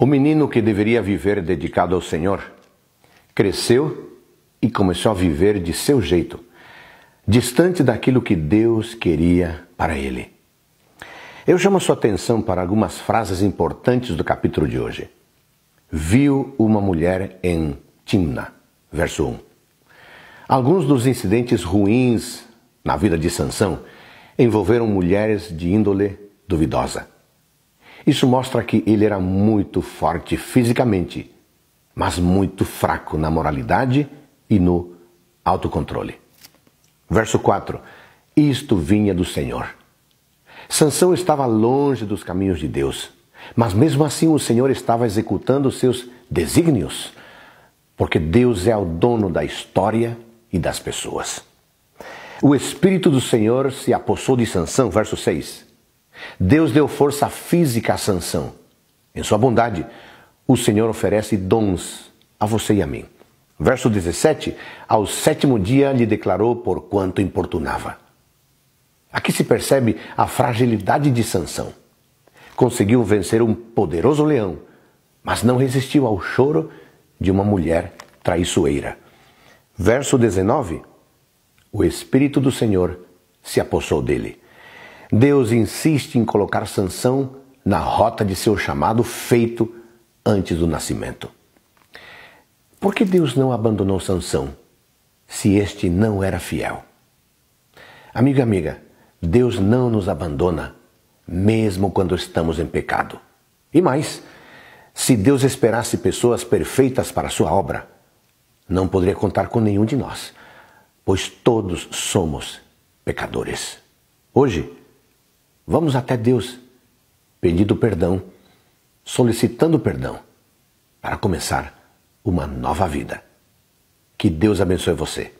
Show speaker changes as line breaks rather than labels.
O menino que deveria viver dedicado ao Senhor cresceu e começou a viver de seu jeito, distante daquilo que Deus queria para ele. Eu chamo a sua atenção para algumas frases importantes do capítulo de hoje. Viu uma mulher em Timna, verso 1. Alguns dos incidentes ruins na vida de Sansão envolveram mulheres de índole duvidosa. Isso mostra que ele era muito forte fisicamente, mas muito fraco na moralidade e no autocontrole. Verso 4. Isto vinha do Senhor. Sansão estava longe dos caminhos de Deus, mas mesmo assim o Senhor estava executando seus desígnios, porque Deus é o dono da história e das pessoas. O espírito do Senhor se apossou de Sansão, verso 6. Deus deu força física a Sansão. Em sua bondade, o Senhor oferece dons a você e a mim. Verso 17: Ao sétimo dia lhe declarou por quanto importunava. Aqui se percebe a fragilidade de Sansão. Conseguiu vencer um poderoso leão, mas não resistiu ao choro de uma mulher traiçoeira. Verso 19: O Espírito do Senhor se apossou dele. Deus insiste em colocar Sansão na rota de seu chamado feito antes do nascimento. Por que Deus não abandonou Sansão se este não era fiel? Amiga, amiga, Deus não nos abandona mesmo quando estamos em pecado. E mais, se Deus esperasse pessoas perfeitas para sua obra, não poderia contar com nenhum de nós, pois todos somos pecadores. Hoje, Vamos até Deus, pedindo perdão, solicitando perdão, para começar uma nova vida. Que Deus abençoe você.